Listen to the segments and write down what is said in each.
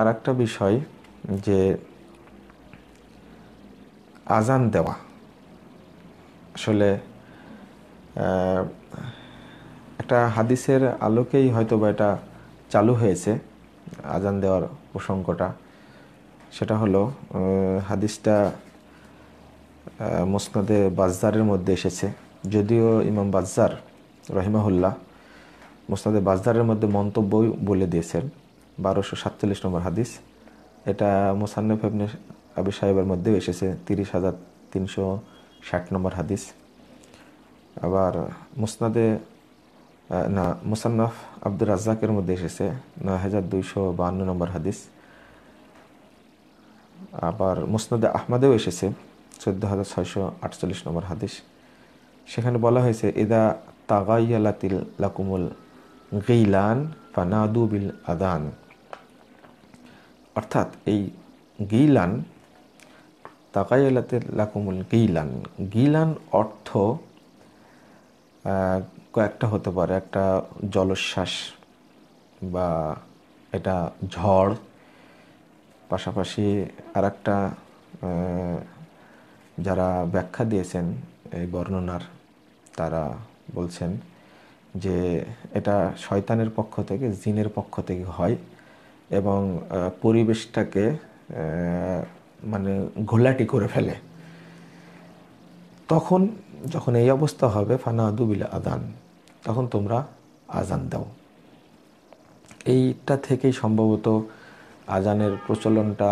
আর একটা বিষয় যে আজান দেওয়া আসলে একটা হাদিসের আলোকেই হয়তো বা এটা চালু হয়েছে আজান দেওয়ার প্রসঙ্গটা সেটা হলো হাদিসটা মুসনাদে বাজদারের মধ্যে এসেছে যদিও ইমাম বাজদার রহিমাহুল্লাহ মুসনাদে বাজদারের মধ্যে মন্তব্য বলে দিয়েছেন বারোশো সাতচল্লিশ নম্বর হাদিস এটা মোসান্নফ ইবনে আবি সাহেবের মধ্যেও এসেছে তিরিশ হাজার তিনশো ষাট নম্বর হাদিস আবার মুসনাদে না মুসান্নফ আব্দুর রাজ্জাকের মধ্যে এসেছে নয় হাজার দুইশো বাহান্ন নম্বর হাদিস আবার মুসনাদে আহমদেও এসেছে চোদ্দো হাজার ছয়শো আটচল্লিশ নম্বর হাদিস সেখানে বলা হয়েছে এদা তাগাইয়ালাতিল লাকুমুল গেইলান ফানাদু বিল আদান অর্থাৎ এই গিলান তাকাইলাতে লাকুমুল গিলান গিলান অর্থ কয়েকটা হতে পারে একটা জলোচ্ছ্বাস বা এটা ঝড় পাশাপাশি আর একটা যারা ব্যাখ্যা দিয়েছেন এই বর্ণনার তারা বলছেন যে এটা শয়তানের পক্ষ থেকে জিনের পক্ষ থেকে হয় এবং পরিবেশটাকে মানে ঘোলাটি করে ফেলে তখন যখন এই অবস্থা হবে ফানা দুবিল আদান তখন তোমরা আজান দাও এইটা থেকেই সম্ভবত আজানের প্রচলনটা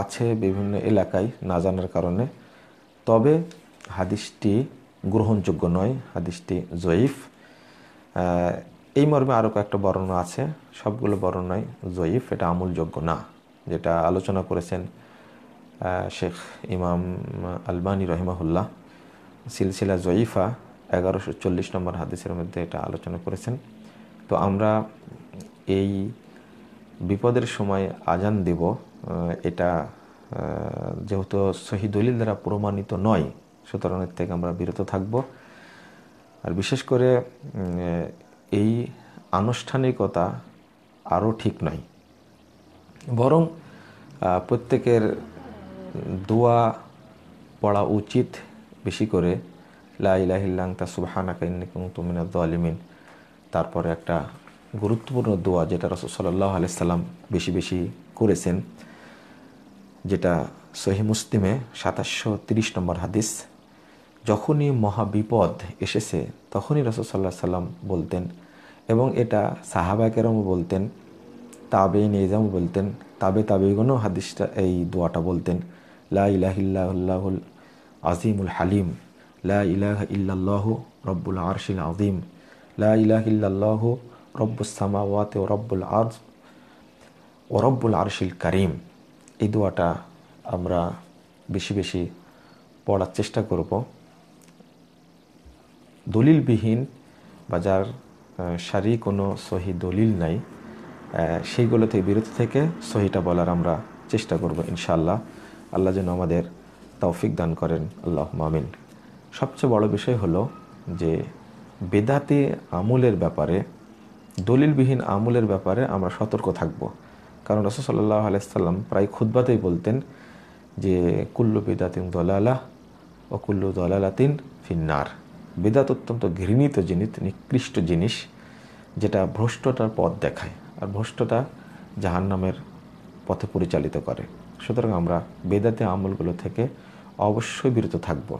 আছে বিভিন্ন এলাকায় না জানার কারণে তবে হাদিসটি গ্রহণযোগ্য নয় হাদিসটি জয়ীফ এই মর্মে আরও কয়েকটা বর্ণনা আছে সবগুলো বর্ণনায় জয়ীফ এটা আমূলযোগ্য না যেটা আলোচনা করেছেন শেখ ইমাম আলবানী রহিমাহুল্লাহ সিলসিলা জয়ীফা এগারোশো চল্লিশ নম্বর হাদিসের মধ্যে এটা আলোচনা করেছেন তো আমরা এই বিপদের সময় আজান দেব এটা যেহেতু শহীদ দলিল দ্বারা প্রমাণিত নয় সুতরাং এর থেকে আমরা বিরত থাকব আর বিশেষ করে এই আনুষ্ঠানিকতা আরও ঠিক নয় বরং প্রত্যেকের দোয়া পড়া উচিত বেশি করে লাইলাহিল্লাংতা সুবাহানাকা ইন্নিকুম তুমিনা দলিমিন তারপরে একটা গুরুত্বপূর্ণ দোয়া যেটা রসদ সাল্লাহ আলাইসাল্লাম বেশি বেশি করেছেন যেটা সহি মুসলিমে সাতাশশো তিরিশ নম্বর হাদিস যখনই মহাবিপদ এসেছে তখনই রসদাল্লা সাল্লাম বলতেন এবং এটা সাহাবাকেরামও বলতেন তাবে নেজামও বলতেন তাবে তাবেগণও হাদিসটা এই দোয়াটা বলতেন লা ইলাহিল্লাহুল আজিমুল হালিম লা ইলাহ ইল্লাহ রব্বুল আরশিল আজিম লা ইলাহ ইল্লাহ রব্বুস সামাওয়াতে ও রব্বুল আর্জ ও রব্বুল আরশিল করিম এই দোয়াটা আমরা বেশি বেশি পড়ার চেষ্টা করবো দলিলবিহীন বা যার সারি কোনো সহি দলিল নাই সেইগুলো থেকে বিরত থেকে সহিটা বলার আমরা চেষ্টা করব ইনশাল্লাহ আল্লাহ যেন আমাদের তৌফিক দান করেন আল্লাহ মামিন সবচেয়ে বড় বিষয় হলো যে বেদাতি আমলের ব্যাপারে দলিলবিহীন আমুলের ব্যাপারে আমরা সতর্ক থাকব কারণ রসসল্লাহ আলাইসাল্লাম প্রায় খুদ্বাতেই বলতেন যে কুল্লু বেদাতিন দলালাহ ও কুল্লু দলালাতিন ফিন্নার বেদাত অত্যন্ত ঘৃণিত জিনিস নিকৃষ্ট জিনিস যেটা ভ্রষ্টতার পথ দেখায় আর ভ্রষ্টতা জাহান্নামের পথে পরিচালিত করে সুতরাং আমরা বেদাতে আমলগুলো থেকে অবশ্যই বিরত থাকবো